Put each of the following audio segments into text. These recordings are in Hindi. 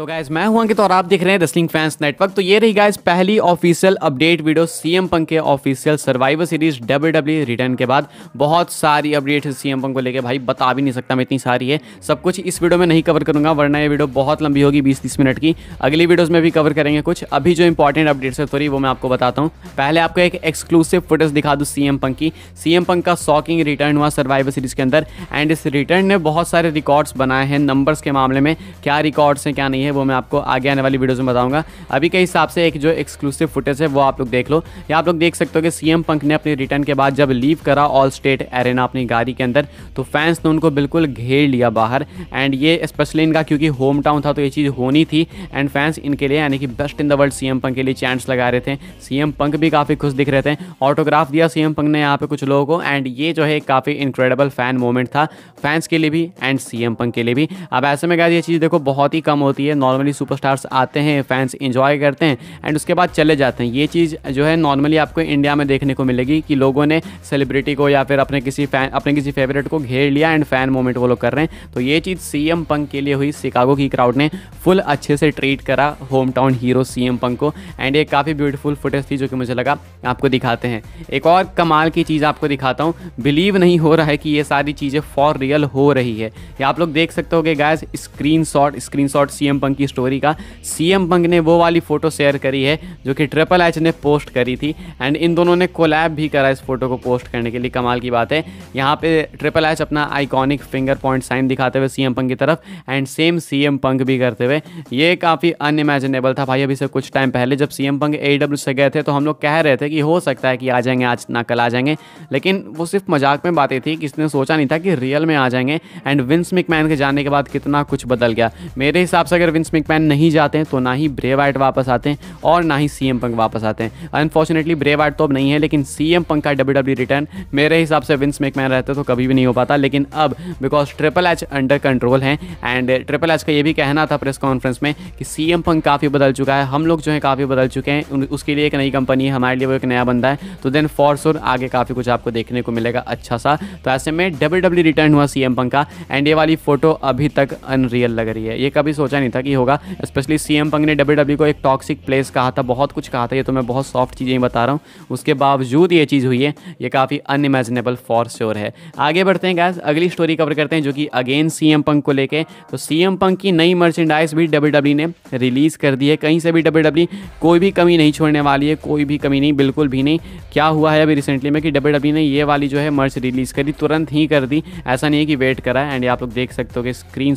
तो गाइज मैं हूं अंकित तो और आप देख रहे हैं रेसलिंग फैंस नेटवर्क तो ये रही गाइज पहली official update video CM Punk के official Survivor Series W W return के बाद बहुत सारी अपडेट है सीएम पंक को लेकर भाई बता भी नहीं सकता मैं इतनी सारी है सब कुछ इस वीडियो में नहीं कवर करूंगा वरना ये वीडियो बहुत लंबी होगी बीस तीस मिनट की अगली वीडियोज़ में भी कवर करेंगे कुछ अभी जो इंपॉर्टेंट अपडेट्स है थोड़ी वो मैं आपको बताता हूँ पहले आपको एक एक्सक्लूसिव फुटेज दिखा दूँ सीएम पंक की सीएम पंक का शॉकिंग रिटर्न हुआ सर्वाइवर सीरीज के अंदर एंड इस रिटर्न ने बहुत सारे रिकॉर्ड्स बनाए हैं नंबर्स के मामले में क्या रिकॉर्ड्स हैं क्या नहीं है है वो मैं आपको आगे आने वाली वीडियोज़ में बताऊँगा अभी के हिसाब से एक जो एक्सक्लूसिव फुटेज है वो आप लोग देख लो या आप लोग देख सकते हो कि सीएम एम ने अपने रिटर्न के बाद जब लीव करा ऑल स्टेट एरेना अपनी गाड़ी के अंदर तो फैंस ने उनको बिल्कुल घेर लिया बाहर एंड ये स्पेशली इनका क्योंकि होम टाउन था तो ये चीज़ होनी थी एंड फैंस इनके लिए यानी कि best in the world CM Punk के लिए चैंट्स लगा रहे थे सीएम पंक भी काफ़ी खुश दिख रहे थे ऑटोग्राफ दिया सीएम पंक ने यहाँ पे कुछ लोगों को एंड ये जो है काफ़ी इनक्रेडिबल फैन मोमेंट था फैंस के लिए भी एंड सीएम पंक के लिए भी अब ऐसे में गाय ये चीज़ देखो बहुत ही कम होती है ये नॉर्मली सुपरस्टार्स आते हैं फैंस इंजॉय करते हैं एंड उसके बाद चले जाते हैं ये चीज़ जो है नॉर्मली आपको इंडिया में देखने को मिलेगी कि लोगों ने सेलिब्रिटी को या फिर अपने किसी फैन अपने किसी फेवरेट को घेर लिया एंड फैन मोमेंट वो लोग कर रहे हैं तो ये चीज़ सी एम पंक के लिए हुई शिकागो की क्राउड ने फुल अच्छे से ट्रीट करा home town hero C M Punk को एंड ये काफ़ी ब्यूटीफुल फुटेज थी जो कि मुझे लगा आपको दिखाते हैं एक और कमाल की चीज़ आपको दिखाता हूँ बिलीव नहीं हो रहा है कि ये सारी चीज़ें फॉर रियल हो रही है ये आप लोग देख सकते हो कि गैस screenshot screenshot C Punk की स्टोरी का सीएम पंक ने वो वाली फ़ोटो शेयर करी है जो कि ट्रिपल एच ने पोस्ट करी थी एंड इन दोनों ने कोलैब भी करा इस फोटो को पोस्ट करने के लिए कमाल की बात है यहाँ पे ट्रिपल एच अपना आइकॉनिक फिंगर पॉइंट साइन दिखाते हुए सीएम पंक की तरफ एंड सेम सीएम पंक भी करते हुए ये काफ़ी अनइमेजिनेबल था भाई अभी से कुछ टाइम पहले जब सीएम पंक ए से गए थे तो हम लोग कह रहे थे कि हो सकता है कि आ जाएंगे आज ना कल आ जाएंगे लेकिन वो सिर्फ मजाक में बातें थी किसने सोचा नहीं था कि रियल में आ जाएंगे एंड विंस मिकमैन के जाने के बाद कितना कुछ बदल गया मेरे हिसाब से अगर अगर विंस मिकमैन नहीं जाते हैं तो ना ही ब्रे वाइट वापस आते हैं और ना ही सी एम पंक वापस आते हैं अनफॉर्चुनेटली ब्रे वाइट तो अब नहीं है लेकिन सी एम पंक का डब्ल्यू डब्ल्यू रिटर्न मेरे हिसाब से विंस मिकमैन रहते तो कभी भी नहीं हो पाता लेकिन अब because triple H under control है एंड ट्रिपल एच का ये भी कहना था प्रेस कॉन्फ्रेंस में कि सी एम पंक काफ़ी बदल चुका है हम लोग जो है काफ़ी बदल चुके हैं उसके लिए एक नई कंपनी है हमारे लिए वो एक नया बंदा है तो देन फॉर श्योर आगे काफ़ी कुछ आपको देखने को मिलेगा अच्छा सा तो ऐसे में डब्ल्यू डब्ल्यू रिटर्न हुआ सी एम पंक का एंड ये वाली फोटो अभी तक अनरियल लग रही है ये कभी सोचा नहीं था जैसा कि होगा स्पेशली सी एम पंग ने डब्ल्यू e को एक टॉक्सिक प्लेस कहा था बहुत कुछ कहा था ये तो मैं बहुत सॉफ्ट चीज़ें ही बता रहा हूँ उसके बावजूद ये चीज़ हुई है ये काफ़ी अनइमेजिनेबल फॉर श्योर है आगे बढ़ते हैं गैस अगली स्टोरी कवर करते हैं जो कि अगेन सी एम पंग को लेकर तो सी एम पंग की नई मर्चेंडाइज भी डब्ल्यू e ने रिलीज़ कर दी है कहीं से भी डब्ल्यू e कोई भी कमी नहीं छोड़ने वाली है कोई भी कमी नहीं बिल्कुल भी नहीं क्या हुआ है अभी रिसेंटली में कि डब्ल्यू ने ये वाली जो है मर्च रिलीज़ करी तुरंत ही कर दी ऐसा नहीं है कि वेट करा एंड आप लोग देख सकते हो कि स्क्रीन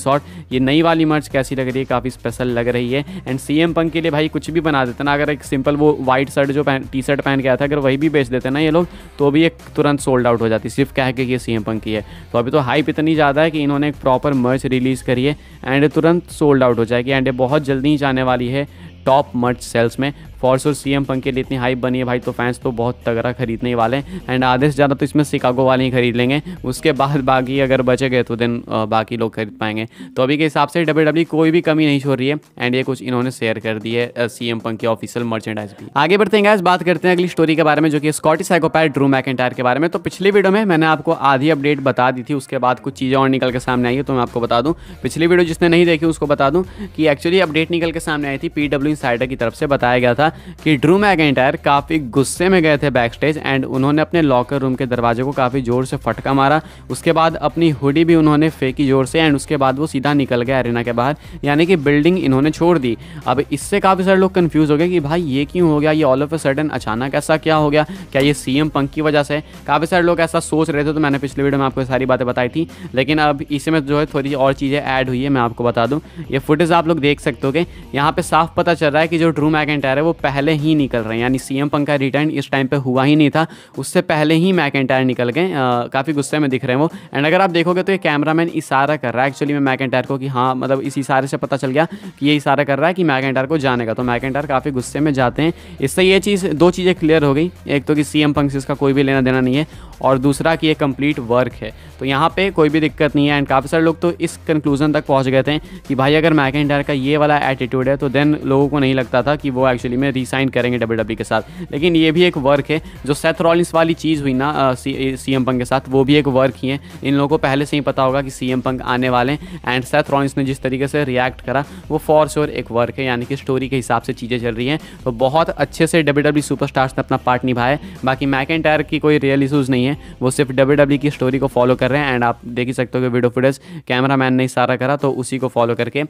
ये नई वाली मर्च कैसी लग रही है काफ़ी स्पेशल लग रही है एंड सी एम पंक के लिए भाई कुछ भी बना देते ना अगर एक सिंपल वो वाइट शर्ट जो पहन टी शर्ट पहन के आया था अगर वही भी बेच देते ना ये लोग तो भी एक तुरंत सोल्ड आउट हो जाती सिर्फ कह के ये सी एम पंक की है तो अभी तो हाइप इतनी ज़्यादा है कि इन्होंने एक प्रॉपर मर्च रिलीज़ करी है एंड तुरंत सोल्ड आउट हो जाएगी एंड बहुत जल्दी ही जाने वाली है टॉप मर्च सेल्स में फॉर्स और सीएम पंख के लिए इतनी हाइप बनी है भाई तो फैंस तो बहुत तगड़ा खरीदने वाले हैं एंड आधे से ज़्यादा तो इसमें शिकागो वाले ही खरीद लेंगे उसके बाद बाकी अगर बचे गए तो देन बाकी लोग खरीद पाएंगे तो अभी के हिसाब से डब्ल्यू e कोई भी कमी नहीं छोड़ रही है एंड ये कुछ इन्होंने शेयर कर दी है सी एम पंक की ऑफिशियल मर्चेंडाइज भी आगे बढ़ते हैं गैस बात करते हैं अगली स्टोरी के बारे में जो कि स्कॉटिश साइकोपैट ड्रू मैकेंटायर के बारे में तो पिछली वीडियो में मैंने आपको आधी अपडेट बता दी थी उसके बाद कुछ चीज़ें और निकल के सामने आई है तो मैं आपको बता दूँ पिछली वीडियो जिसने नहीं देखी उसको बता दूँ कि एक्चुअली अपडेट निकल के सामने आई थी पी इनसाइडर की तरफ से बताया गया था कि ड्रू मैकेंटायर काफ़ी गुस्से में गए थे बैक स्टेज एंड उन्होंने अपने लॉकर रूम के दरवाजे को काफ़ी ज़ोर से फटका मारा उसके बाद अपनी हुडी भी उन्होंने फेंकी ज़ोर से एंड उसके बाद वो सीधा निकल गया अरेना के बाहर यानी कि बिल्डिंग इन्होंने छोड़ दी अब इससे काफ़ी सारे लोग कन्फ्यूज़ हो गए कि भाई ये क्यों हो गया ये ऑल ऑफ ए सडन अचानक ऐसा क्या हो गया क्या ये सी एम की वजह से काफ़ी सारे लोग ऐसा सोच रहे थे तो मैंने पिछले वीडियो में आपको सारी बातें बताई थी लेकिन अब इसी में जो है थोड़ी और चीज़ें ऐड हुई है मैं आपको बता दूँ ये फुटेज आप लोग देख सकते हो यहाँ पे साफ पता चल रहा है कि जो ड्रू मैकेंटायर है वो पहले ही निकल रहे हैं यानी सीएम पंक का रिटर्न इस टाइम पे हुआ ही नहीं था उससे पहले ही मैकेंटायर निकल गए काफ़ी गुस्से में दिख रहे हैं वो एंड अगर आप देखोगे तो ये कैमरामैन इशारा कर रहा है एक्चुअली मैं मैकेंटायर को कि हाँ मतलब इस इशारे से पता चल गया कि ये इशारा कर रहा है कि मैकेंटायर को जाने का तो मैकेंटायर काफ़ी गुस्से में जाते हैं इससे ये चीज़ दो चीज़ें क्लियर हो गई एक तो कि सीएम एम से इसका कोई भी लेना देना नहीं है और दूसरा कि ये कंप्लीट वर्क है तो यहाँ पर कोई भी दिक्कत नहीं है एंड काफ़ी सारे लोग तो इस कंक्लूजन तक पहुँच गए थे कि भाई अगर मैकेंटायर का ये वाला एटीट्यूड है तो देन लोगों को नहीं लगता था कि वो एक्चुअली में रिसाइन करेंगे डब्ल्यू e के साथ लेकिन ये भी एक वर्क है जो सेथ रॉलिंस वाली चीज़ हुई ना सी एम पंक के साथ वो भी एक वर्क ही है इन लोगों को पहले से ही पता होगा कि सी एम पंक आने वाले हैं एंड सेथ रॉलिंस ने जिस तरीके से रिएक्ट करा वो फॉर श्योर एक वर्क है यानी कि स्टोरी के हिसाब से चीज़ें चल रही हैं तो बहुत अच्छे से डब्ल्यू डब्ल्यू सुपर स्टार्स ने अपना पार्ट निभाया बाकी मैक एंड टायर की कोई रियल इशूज़ नहीं है वो सिर्फ डब्ल्यू डब्ल्यू e की स्टोरी को फॉलो कर रहे हैं एंड आप देख ही सकते हो कि वीडियो फुटेज कैमरा मैन ने सारा करा तो उसी को फॉलो करके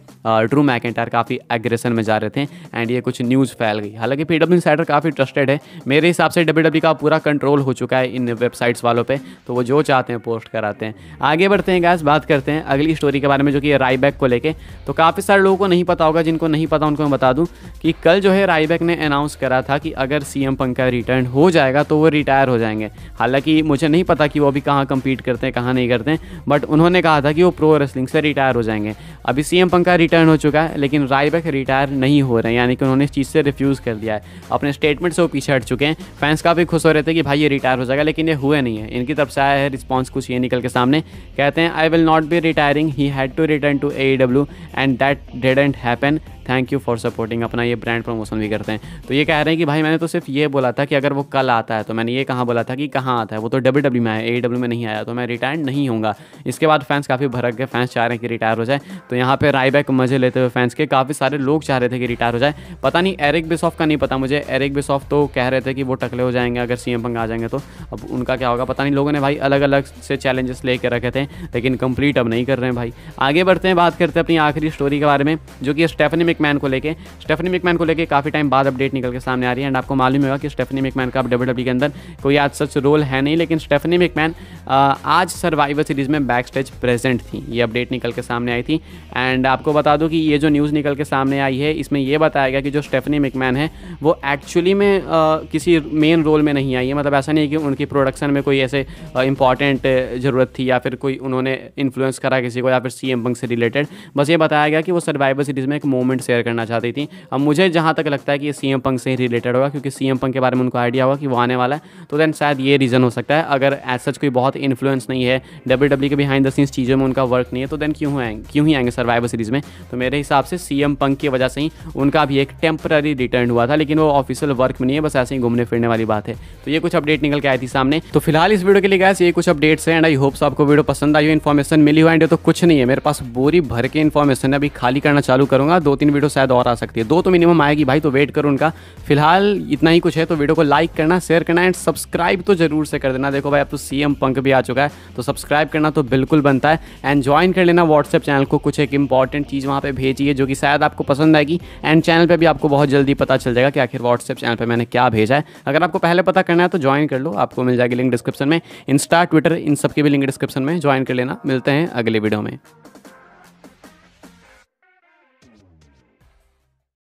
ड्रू मैक एंड टायर काफ़ी एग्रेसन में जा रहे थे एंड ये कुछ न्यूज़ फैल गई हालांकि पी डब्ल्यू साइडर काफ़ी ट्रस्टेड है मेरे हिसाब से डब्ल्यू डब्ल्यू e का पूरा कंट्रोल हो चुका है इन वेबसाइट्स वालों पर तो वो जो चाहते हैं पोस्ट कराते हैं आगे बढ़ते हैं गैस बात करते हैं अगली स्टोरी के बारे में जो कि रायबैक को लेकर तो काफ़ी सारे लोगों को नहीं पता होगा जिनको नहीं पता उनको मैं बता दूँ कि कल जो है रायबैक ने अनाउंस करा था कि अगर सी एम पंक रिटर्न हो जाएगा तो वो रिटायर हो जाएंगे हालांकि मुझे नहीं पता कि वो अभी कहाँ कंपीट करते हैं कहाँ नहीं करते हैं बट उन्होंने कहा था कि वो प्रो रेसलिंग से रिटायर हो जाएंगे अभी सी एम रिटर्न हो चुका है लेकिन रायबैक रिटायर नहीं हो रहे हैं यानी कि उन्होंने इस चीज़ से रिफ्यूज़ कर दिया है अपने स्टेटमेंट से वो पीछे हट चुके हैं फैंस काफ़ी खुश हो रहे थे कि भाई ये रिटायर हो जाएगा लेकिन ये हुए नहीं है इनकी तरफ से आया है रिस्पॉन्स कुछ ये निकल के सामने कहते हैं I will not be retiring he had to return to A W and that didn't happen thank you for supporting अपना ये ब्रांड प्रमोशन भी करते हैं तो ये कह रहे हैं कि भाई मैंने तो सिर्फ ये बोला था कि अगर वो कल आता है तो मैंने ये कहाँ बोला था कि कहाँ आता है वो तो डब्ल्यू डब्ल्यू e में आया ए डब्ल्यू में नहीं आया तो मैं रिटायर नहीं हूँ इसके बाद फैंस काफ़ी भरक गए फैंस चाह रहे हैं कि रिटायर हो जाए तो यहाँ पर रायबैक मजे लेते हुए फैंस के काफ़ी सारे लोग चाह रहे थे कि रिटायर हो जाए पता नहीं एरिक बिसॉफ का नहीं पता मुझे एरिक बिसॉफ तो कह रहे थे कि वो टकले हो जाएंगे अगर सी एम पंग आ जाएंगे तो अब उनका क्या होगा पता नहीं लोगों ने भाई अलग अलग से चैलेंजेस ले रखे थे लेकिन कंप्लीट अब नहीं कर रहे हैं भाई आगे बढ़ते हैं बात करते हैं अपनी आखिरी स्टोरी के बारे में जो कि स्टेफनी मिकमैन को लेकर स्टेफनी मिकमैन को लेकर काफ़ी टाइम बाद अपडेट निकल के सामने आ रही है एंड आपको मालूम होगा कि स्टेफनी मिकमैन का अब डब्ल्यू e के अंदर कोई आज सच रोल है नहीं लेकिन स्टेफनी मिकमैन आज सर्वाइवर सीरीज़ में बैक स्टेज प्रेजेंट थी ये अपडेट निकल के सामने आई थी एंड आपको बता दूँ कि ये जो न्यूज़ निकल के सामने आई है इसमें यह बताया गया कि जो स्टेफनी मिकमैन है वो एक्चुअली में किसी मेन रोल में नहीं आई है मतलब ऐसा नहीं है कि उनकी प्रोडक्शन में कोई ऐसे इंपॉर्टेंट ज़रूरत थी या फिर कोई उन्होंने इन्फ्लुएंस करा किसी को या फिर सी एम बंग से रिलेटेड बस ये बताया गया कि वो सर्वाइवर सीरीज़ में एक मोमेंट अपडेट शेयर करना चाहती थी अब मुझे जहाँ तक लगता है कि ये सी पंक से ही रिलेटेड होगा क्योंकि सी पंक के बारे में उनको आइडिया होगा कि वो आने वाला है तो देन शायद ये रीज़न हो सकता है अगर एज सच कोई बहुत इन्फ्लुएंस नहीं है डब्ल्यू डब्ल्यू e के बिहाइंड द सीन्स चीज़ों में उनका वर्क नहीं है तो देन क्यों आएंगे क्यों ही आएंगे सर्वाइवर सीरीज़ में तो मेरे हिसाब से सी पंक की वजह से ही उनका भी एक टेम्पररी रिटर्न हुआ था लेकिन वो ऑफिशियल वर्क में नहीं है बस ऐसे ही घूमने फिरने वाली बात है तो ये कुछ अपडेट निकल के आई थी सामने तो फिलहाल इस वीडियो के लिए गैस ये कुछ अपडेट्स हैं एंड आई होप्स आपको वीडियो पसंद आई हो इन्फॉर्मेशन मिली हुआ एंड तो कुछ नहीं है मेरे पास बोरी भर के इन्फॉर्मेशन अभी खाली करना चालू करूंगा दो तीन वीडियो शायद और आ सकती है दो तो मिनिमम आएगी भाई तो वेट करो उनका फिलहाल इतना ही कुछ है तो वीडियो को लाइक करना शेयर करना एंड सब्सक्राइब तो जरूर से कर देना देखो भाई अब तो सी पंक भी आ चुका है तो सब्सक्राइब करना तो बिल्कुल बनता है एंड ज्वाइन कर लेना व्हाट्सएप चैनल को कुछ एक इंपॉर्टेंट चीज़ वहाँ पर भेजिए जो कि शायद आपको पसंद आएगी एंड चैनल पर भी आपको बहुत जल्दी पता चल जाएगा कि आखिर व्हाट्सएप चैनल पर मैंने क्या भेजा है अगर आपको पहले पता करना है तो ज्वाइन कर लो आपको मिल जाएगी लिंक डिस्क्रिप्शन में इंस्टा ट्विटर इन सबके भी लिंक डिस्क्रिप्शन में ज्वाइन कर लेना मिलते हैं अगले वीडियो में